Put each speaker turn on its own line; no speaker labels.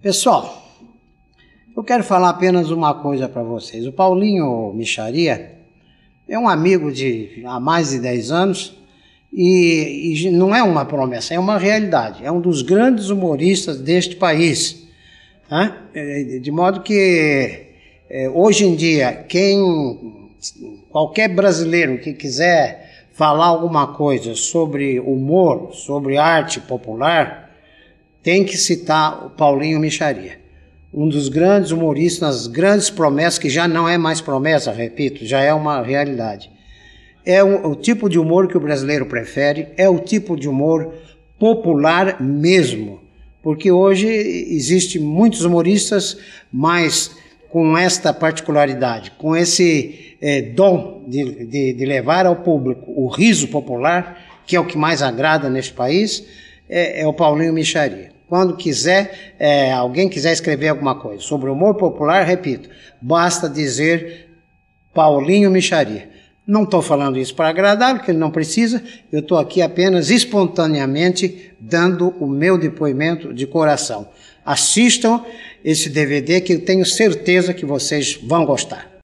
Pessoal, eu quero falar apenas uma coisa para vocês. O Paulinho Micharia é um amigo de há mais de 10 anos e, e não é uma promessa, é uma realidade. É um dos grandes humoristas deste país. Né? É, de modo que é, hoje em dia, quem qualquer brasileiro que quiser falar alguma coisa sobre humor, sobre arte popular, tem que citar o Paulinho Micharia, um dos grandes humoristas, grandes promessas, que já não é mais promessa, repito, já é uma realidade. É o, o tipo de humor que o brasileiro prefere, é o tipo de humor popular mesmo, porque hoje existe muitos humoristas, mas com esta particularidade, com esse é, dom de, de, de levar ao público o riso popular, que é o que mais agrada neste país, é, é, o Paulinho Micharia. Quando quiser, é, alguém quiser escrever alguma coisa sobre o humor popular, repito, basta dizer Paulinho Micharia. Não estou falando isso para agradar, porque ele não precisa, eu estou aqui apenas espontaneamente dando o meu depoimento de coração. Assistam esse DVD que eu tenho certeza que vocês vão gostar.